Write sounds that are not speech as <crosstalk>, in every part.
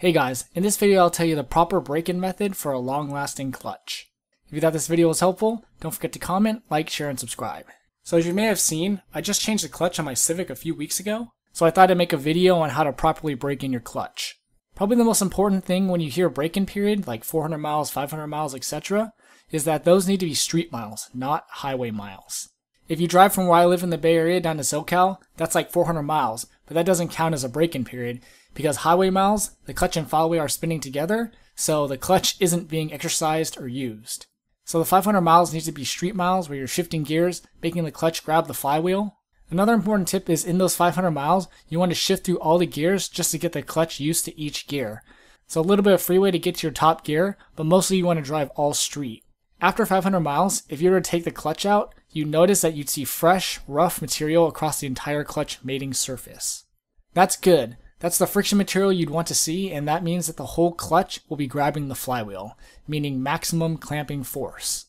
Hey guys, in this video I'll tell you the proper break-in method for a long-lasting clutch. If you thought this video was helpful, don't forget to comment, like, share, and subscribe. So as you may have seen, I just changed the clutch on my Civic a few weeks ago, so I thought I'd make a video on how to properly break in your clutch. Probably the most important thing when you hear break-in period, like 400 miles, 500 miles, etc., is that those need to be street miles, not highway miles. If you drive from where I live in the Bay Area down to SoCal, that's like 400 miles, but that doesn't count as a break-in period because highway miles, the clutch and follow are spinning together, so the clutch isn't being exercised or used. So the 500 miles needs to be street miles where you're shifting gears, making the clutch grab the flywheel. Another important tip is in those 500 miles, you want to shift through all the gears just to get the clutch used to each gear. So a little bit of freeway to get to your top gear, but mostly you want to drive all street. After 500 miles, if you were to take the clutch out, you notice that you'd see fresh, rough material across the entire clutch mating surface. That's good. That's the friction material you'd want to see, and that means that the whole clutch will be grabbing the flywheel, meaning maximum clamping force.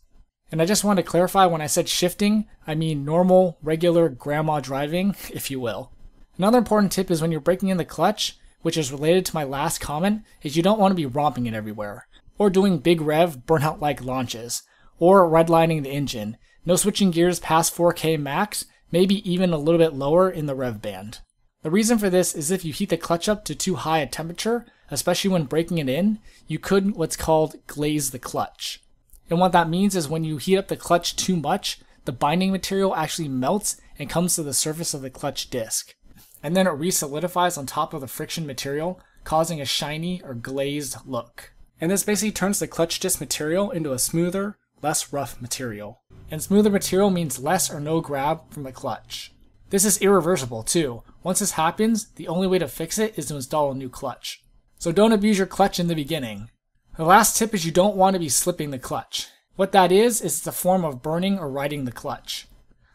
And I just want to clarify when I said shifting, I mean normal, regular grandma driving, <laughs> if you will. Another important tip is when you're breaking in the clutch, which is related to my last comment, is you don't want to be romping it everywhere, or doing big rev burnout like launches, or redlining the engine, no switching gears past 4K max, maybe even a little bit lower in the rev band. The reason for this is if you heat the clutch up to too high a temperature, especially when breaking it in, you could what's called glaze the clutch. And what that means is when you heat up the clutch too much, the binding material actually melts and comes to the surface of the clutch disc. And then it resolidifies on top of the friction material, causing a shiny or glazed look. And this basically turns the clutch disc material into a smoother, less rough material and smoother material means less or no grab from the clutch. This is irreversible too. Once this happens, the only way to fix it is to install a new clutch. So don't abuse your clutch in the beginning. The last tip is you don't want to be slipping the clutch. What that is, is it's a form of burning or riding the clutch.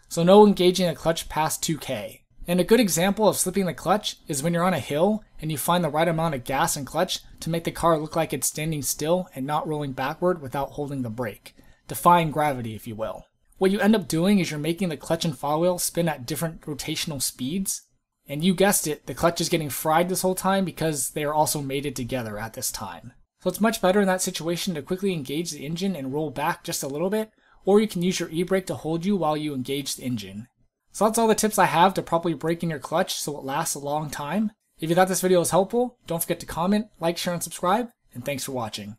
So no engaging the clutch past 2K. And a good example of slipping the clutch is when you're on a hill and you find the right amount of gas and clutch to make the car look like it's standing still and not rolling backward without holding the brake defying gravity, if you will. What you end up doing is you're making the clutch and flywheel spin at different rotational speeds. And you guessed it, the clutch is getting fried this whole time because they are also mated together at this time. So it's much better in that situation to quickly engage the engine and roll back just a little bit, or you can use your e-brake to hold you while you engage the engine. So that's all the tips I have to properly brake in your clutch so it lasts a long time. If you thought this video was helpful, don't forget to comment, like, share, and subscribe, and thanks for watching.